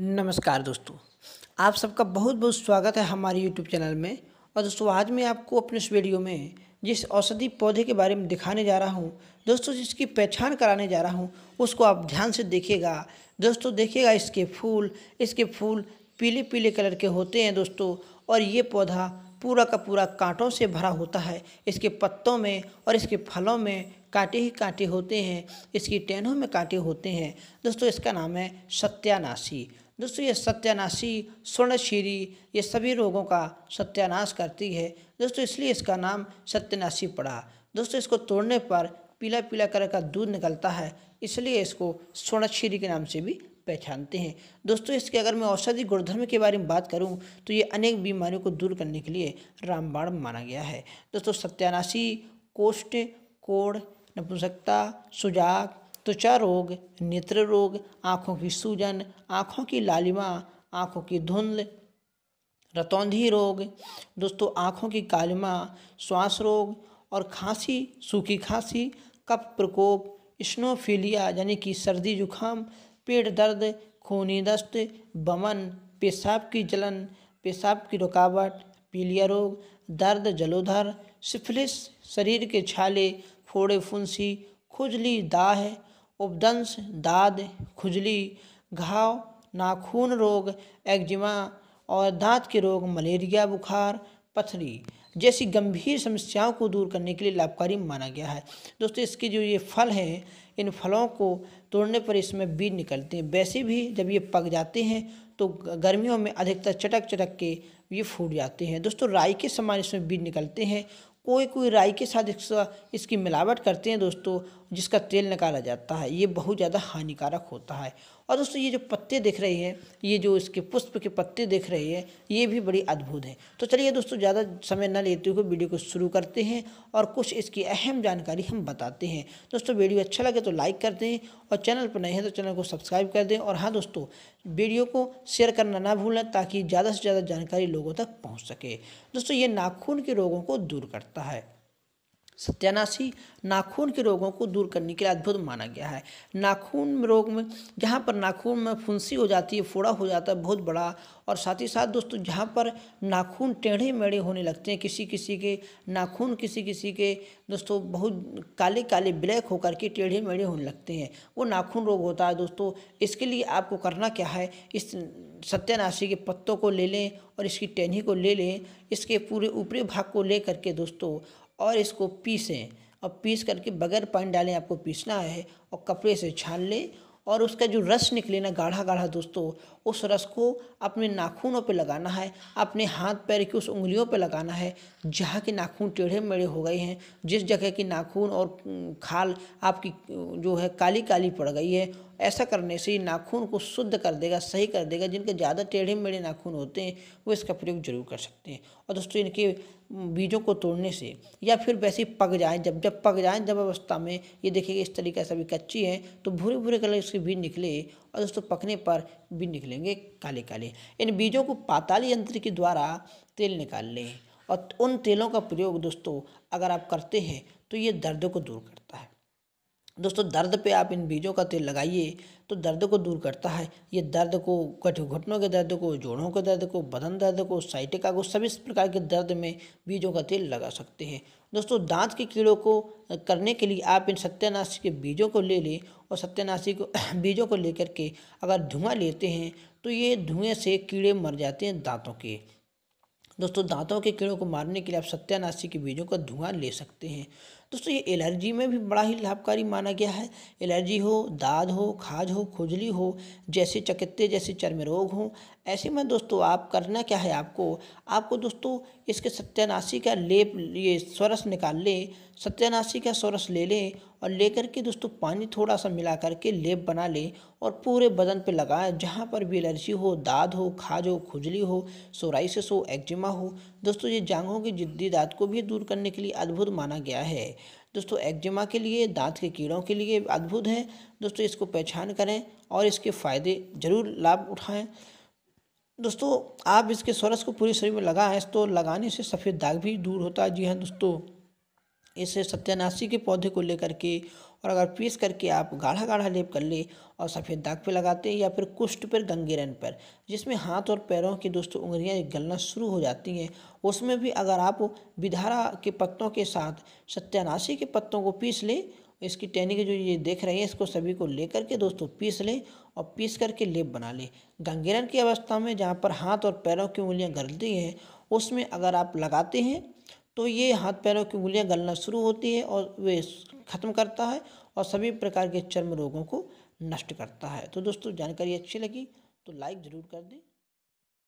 नमस्कार दोस्तों आप सबका बहुत बहुत स्वागत है हमारे यूट्यूब चैनल में और दोस्तों आज मैं आपको अपने इस वीडियो में जिस औषधि पौधे के बारे में दिखाने जा रहा हूँ दोस्तों जिसकी पहचान कराने जा रहा हूँ उसको आप ध्यान से देखिएगा दोस्तों देखिएगा इसके फूल इसके फूल पीले पीले कलर के होते हैं दोस्तों और ये पौधा पूरा का पूरा कांटों से भरा होता है इसके पत्तों में और इसके फलों में कांटे ही कांटे होते हैं इसकी टहनों में कांटे होते हैं दोस्तों इसका नाम है सत्यानाशी दोस्तों ये सत्यानाशी स्वर्ण शीरी ये सभी रोगों का सत्यानाश करती है दोस्तों इसलिए इसका नाम सत्यानाशी पड़ा दोस्तों इसको तोड़ने पर पीला पीला कलर का दूध निकलता है इसलिए इसको शीरी के नाम से भी पहचानते हैं दोस्तों इसके अगर मैं औषधि गुणधर्म के बारे में बात करूं तो ये अनेक बीमारियों को दूर करने के लिए रामबाण माना गया है दोस्तों सत्यानाशी कोष्ठ कोड़ नपुंसकता सुजाक त्वचा रोग नेत्र रोग आँखों की सूजन आँखों की लालिमा आँखों की धुंध रतौंधी रोग दोस्तों आँखों की कालिमा श्वास रोग और खांसी सूखी खांसी कप प्रकोप स्नोफीलिया यानी कि सर्दी जुखाम पेट दर्द खूनी दस्त बमन पेशाब की जलन पेशाब की रुकावट पीलिया रोग दर्द जलोधर सिफिलिस शरीर के छाले फोड़े फुंसी खुजली दाह उपदंश दाद खुजली घाव नाखून रोग एक्जिमा और दांत के रोग मलेरिया बुखार पथरी जैसी गंभीर समस्याओं को दूर करने के लिए लाभकारी माना गया है दोस्तों इसके जो ये फल हैं इन फलों को तोड़ने पर इसमें बीज निकलते हैं वैसे भी जब ये पक जाते हैं तो गर्मियों में अधिकतर चटक चटक के ये फूट जाते हैं दोस्तों राई के समान इसमें बीज निकलते हैं कोई कोई राई के साथ इसका इसकी मिलावट करते हैं दोस्तों जिसका तेल निकाला जाता है ये बहुत ज़्यादा हानिकारक होता है और दोस्तों ये जो पत्ते दिख रही है ये जो इसके पुष्प के पत्ते दिख रही है ये भी बड़ी अद्भुत है तो चलिए दोस्तों ज़्यादा समय न लेते हुए वीडियो को शुरू करते हैं और कुछ इसकी अहम जानकारी हम बताते हैं दोस्तों वीडियो अच्छा लगे तो लाइक कर दें और चैनल पर नए हैं तो चैनल को सब्सक्राइब कर दें और हाँ दोस्तों वीडियो को शेयर करना ना भूलें ताकि ज़्यादा से ज़्यादा जानकारी लोगों तक पहुँच सके दोस्तों ये नाखून के रोगों को दूर करता है सत्यानाशी नाखून के रोगों को दूर करने के लिए अद्भुत माना गया है नाखून रोग में जहाँ पर नाखून में फुंसी हो जाती है फोड़ा हो जाता है बहुत बड़ा और साथ ही साथ दोस्तों जहाँ पर नाखून टेढ़े मेढ़े होने लगते हैं किसी किसी के नाखून किसी किसी के दोस्तों बहुत काले काले ब्लैक होकर के टेढ़े मेढ़े होने लगते हैं वो नाखून रोग होता है दोस्तों इसके लिए आपको करना क्या है इस सत्यानाशी के पत्तों को ले लें और इसकी टहनी को ले लें इसके पूरे ऊपरी भाग को ले करके दोस्तों और इसको पीसें और पीस करके बगैर पानी डालें आपको पीसना है और कपड़े से छान लें और उसका जो रस निकले ना गाढ़ा गाढ़ा दोस्तों उस रस को अपने नाखूनों पे लगाना है अपने हाथ पैर की उस उंगलियों पे लगाना है जहाँ के नाखून टेढ़े मेढ़े हो गए हैं जिस जगह की नाखून और खाल आपकी जो है काली काली पड़ गई है ऐसा करने से नाखून को शुद्ध कर देगा सही कर देगा जिनके ज़्यादा टेढ़े मेढ़े नाखून होते हैं वो इसका प्रयोग जरूर कर सकते हैं और दोस्तों इनके बीजों को तोड़ने से या फिर वैसे ही पक जाएँ जब जब पक जाए जब अवस्था में ये देखिए इस तरीके से अभी कच्ची है तो भूरे भूरे कलर इसके बीज निकले और दोस्तों पकने पर बीज निकलेंगे काले काले इन बीजों को पाताली यंत्र के द्वारा तेल निकाल लें और उन तेलों का प्रयोग दोस्तों अगर आप करते हैं तो ये दर्द को दूर करता है दोस्तों दर्द पे आप इन बीजों का तेल लगाइए तो दर्द को दूर करता है ये दर्द को घुटनों के दर्द को जोड़ों के दर्द को बदन दर्द को साइटिका को सभी प्रकार के दर्द में बीजों का तेल लगा सकते हैं दोस्तों दांत के कीड़ों को करने के लिए आप इन सत्यानाशी के बीजों को ले लें और सत्यानाशी को बीजों को लेकर के अगर धुआं लेते हैं तो ये धुएँ से कीड़े मर जाते हैं दाँतों के दोस्तों दांतों के कीड़ों को मारने के लिए आप सत्यानाशी के बीजों का धुआं ले सकते हैं दोस्तों ये एलर्जी में भी बड़ा ही लाभकारी माना गया है एलर्जी हो दाद हो खाज हो खुजली हो जैसे चकित्ते जैसे चर्म रोग हो ऐसे में दोस्तों आप करना क्या है आपको आपको दोस्तों इसके सत्यानाशी का लेप ये स्वरस निकाल लें सत्यानाशी का स्वरस ले लें और लेकर के दोस्तों पानी थोड़ा सा मिला करके लेप बना लें और पूरे बदन पे लगाएं जहाँ पर भी एलर्जी हो दाद हो खाज हो खुजली हो सोराइसिस हो एक्जिमा हो दोस्तों ये जांघों की जिद्दी दाद को भी दूर करने के लिए अद्भुत माना गया है दोस्तों एक्जिमा के लिए दांत के कीड़ों के लिए अद्भुत है दोस्तों इसको पहचान करें और इसके फ़ायदे ज़रूर लाभ उठाएँ दोस्तों आप इसके सोरस को पूरे शरीर में लगाएं तो लगाने से सफ़ेद दाग भी दूर होता है जी हाँ दोस्तों इसे सत्यानाशी के पौधे को लेकर के और अगर पीस करके आप गाढ़ा गाढ़ा लेप कर ले और सफ़ेद दाग पे लगाते हैं या फिर कुष्ठ पर गंगेरन पर जिसमें हाथ और पैरों की दोस्तों उंगलियाँ गलना शुरू हो जाती हैं उसमें भी अगर आप विधारा के पत्तों के साथ सत्यानाशी के पत्तों को पीस लें इसकी टहनी जो ये देख रहे हैं इसको सभी को लेकर के दोस्तों पीस लें और पीस करके लेप बना लें गंगेरन की अवस्था में जहाँ पर हाथ और पैरों की उंगलियाँ गलती हैं उसमें अगर आप लगाते हैं तो ये हाथ पैरों की उंगलियाँ गलना शुरू होती है और वे ख़त्म करता है और सभी प्रकार के चर्म रोगों को नष्ट करता है तो दोस्तों जानकारी अच्छी लगी तो लाइक ज़रूर कर दें